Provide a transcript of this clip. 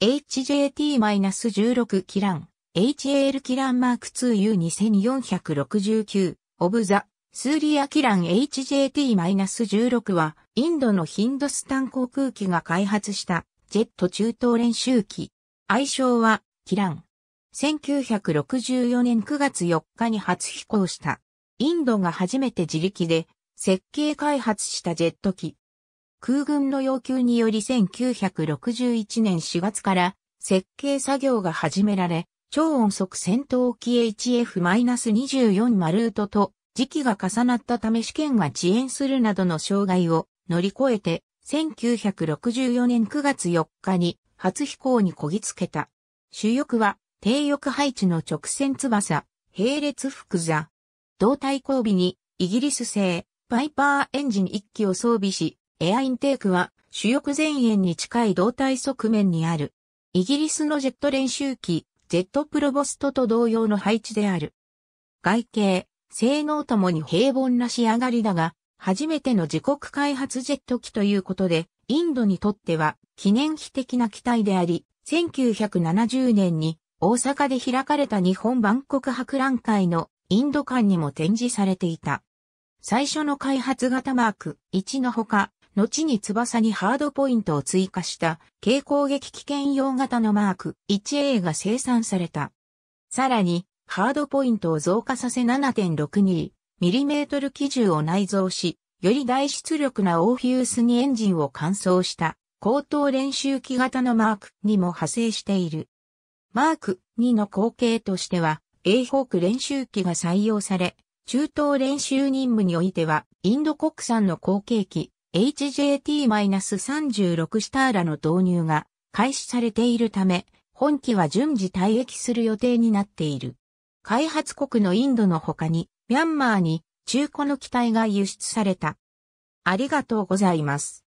HJT-16 キラン、HAL キランマーク 2U2469、オブザ、スーリアキラン HJT-16 は、インドのヒンドスタン航空機が開発したジェット中東練習機。愛称は、キラン。1964年9月4日に初飛行した。インドが初めて自力で設計開発したジェット機。空軍の要求により1961年4月から設計作業が始められ、超音速戦闘機 HF-24 マルートと時期が重なったため試験が遅延するなどの障害を乗り越えて、1964年9月4日に初飛行にこぎつけた。主翼は低翼配置の直線翼、並列複座。胴体後尾にイギリス製パイパーエンジン1機を装備し、エアインテークは主翼前縁に近い胴体側面にある。イギリスのジェット練習機、ジェットプロボストと同様の配置である。外形、性能ともに平凡な仕上がりだが、初めての自国開発ジェット機ということで、インドにとっては記念碑的な機体であり、1970年に大阪で開かれた日本万国博覧会のインド館にも展示されていた。最初の開発型マーク1のほか、後に翼にハードポイントを追加した軽攻撃危険用型のマーク 1A が生産された。さらに、ハードポイントを増加させ 7.62mm 機銃を内蔵し、より大出力なオーフィウスにエンジンを乾燥した高等練習機型のマークにも派生している。マーク2の後継としては、A ホーク練習機が採用され、中東練習任務においては、インド国産の後継機、HJT-36 スターラの導入が開始されているため、本機は順次退役する予定になっている。開発国のインドの他に、ミャンマーに中古の機体が輸出された。ありがとうございます。